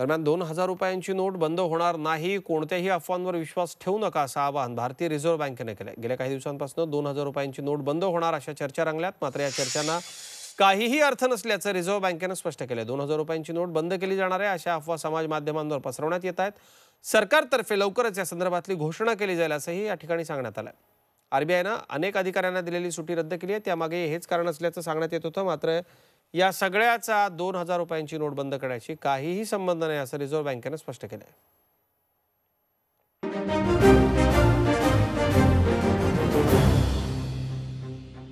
दरम्यान दोन हजार रुपयांची नोट बंद होणार नाही कोणत्याही अफवांवर विश्वास ठेवू नका असं आवाहन भारतीय रिझर्व्ह बँकेने केलं गेल्या काही दिवसांपासून दोन हजार रुपयांची नोट बंद होणार अशा चर्चा रंगल्यात मात्र या चर्चांना काहीही अर्थ नसल्याचं रिझर्व्ह बँकेनं स्पष्ट केलं दोन हजार रुपयांची नोट बंद केली जाणार आहे अशा अफवा समाज माध्यमांवर पसरवण्यात येत आहेत सरकारतर्फे लवकरच या संदर्भातली घोषणा केली जाईल असंही या ठिकाणी सांगण्यात आलं आरबीआयनं अनेक अधिकाऱ्यांना दिलेली सुटी रद्द केली आहे त्यामागे हेच कारण असल्याचं सांगण्यात येत होतं मात्र या सगळ्याचा दोन हजार रुपयांची नोट बंद करण्याशी काहीही संबंध नाही असं रिझर्व्ह बँकेनं स्पष्ट केलं आहे